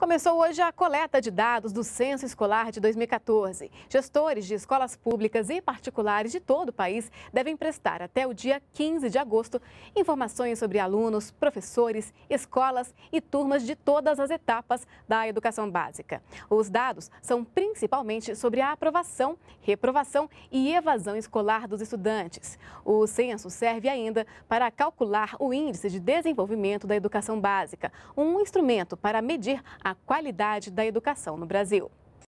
Começou hoje a coleta de dados do Censo Escolar de 2014. Gestores de escolas públicas e particulares de todo o país devem prestar até o dia 15 de agosto informações sobre alunos, professores, escolas e turmas de todas as etapas da educação básica. Os dados são principalmente sobre a aprovação, reprovação e evasão escolar dos estudantes. O censo serve ainda para calcular o Índice de Desenvolvimento da Educação Básica, um instrumento para medir a a qualidade da educação no Brasil.